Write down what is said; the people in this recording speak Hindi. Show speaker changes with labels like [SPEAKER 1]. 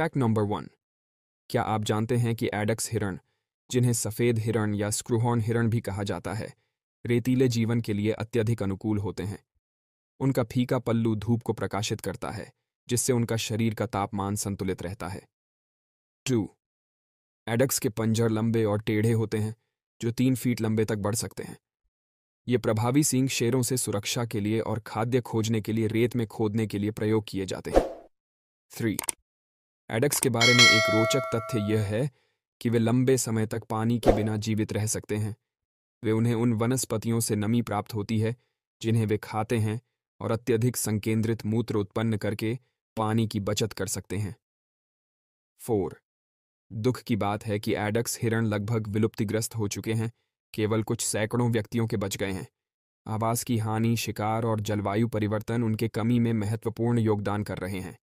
[SPEAKER 1] फैक्ट नंबर वन क्या आप जानते हैं कि एडक्स हिरण जिन्हें सफ़ेद हिरण या स्क्रूहॉर्न हिरण भी कहा जाता है रेतीले जीवन के लिए अत्यधिक अनुकूल होते हैं उनका फीका पल्लू धूप को प्रकाशित करता है जिससे उनका शरीर का तापमान संतुलित रहता है टू एडक्स के पंजर लंबे और टेढ़े होते हैं जो तीन फीट लंबे तक बढ़ सकते हैं ये प्रभावी सींग शेरों से सुरक्षा के लिए और खाद्य खोजने के लिए रेत में खोदने के लिए प्रयोग किए जाते हैं थ्री एडक्स के बारे में एक रोचक तथ्य यह है कि वे लंबे समय तक पानी के बिना जीवित रह सकते हैं वे उन्हें उन वनस्पतियों से नमी प्राप्त होती है जिन्हें वे खाते हैं और अत्यधिक संकेंद्रित मूत्र उत्पन्न करके पानी की बचत कर सकते हैं फोर दुख की बात है कि एडक्स हिरण लगभग विलुप्तिग्रस्त हो चुके हैं केवल कुछ सैकड़ों व्यक्तियों के बच गए हैं आवास की हानि शिकार और जलवायु परिवर्तन उनके कमी में महत्वपूर्ण योगदान कर रहे हैं